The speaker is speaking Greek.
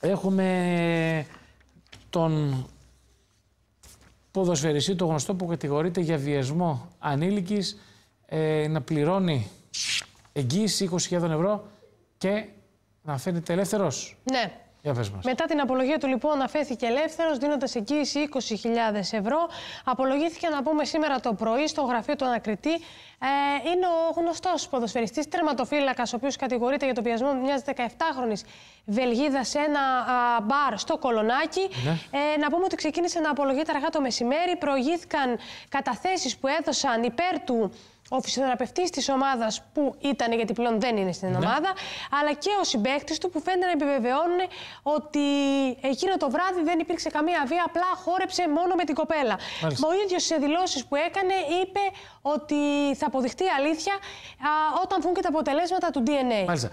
Έχουμε τον ποδοσφαιριστή, το γνωστό που κατηγορείται για βιασμό ανήλικης, ε, να πληρώνει εγγύηση 20.000 ευρώ και να φαίνεται ελεύθερος. Ναι. Μετά την απολογία του λοιπόν αφέθηκε ελεύθερος, δίνοντας εγγύηση 20.000 ευρώ. Απολογήθηκε να πούμε σήμερα το πρωί στο γραφείο του ανακριτή. Ε, είναι ο γνωστός ποδοσφαιριστής τερματοφύλακας, ο οποίος κατηγορείται για το πιασμό μιας 17χρονης Βελγίδας σε ένα μπαρ στο Κολονάκι. Ναι. Ε, να πούμε ότι ξεκίνησε να απολογείται αργά το μεσημέρι. Προηγήθηκαν καταθέσεις που έδωσαν υπέρ του ο φυσιοθεραπευτής της ομάδας που ήταν, γιατί πλέον δεν είναι στην ναι. ομάδα, αλλά και ο συμπαίκτης του που φαίνεται να επιβεβαιώνουν ότι εκείνο το βράδυ δεν υπήρξε καμία βία, απλά χόρεψε μόνο με την κοπέλα. Μάλιστα. Ο ίδιος σε δηλώσεις που έκανε είπε ότι θα αποδειχτεί αλήθεια α, όταν βγουν και τα αποτελέσματα του DNA.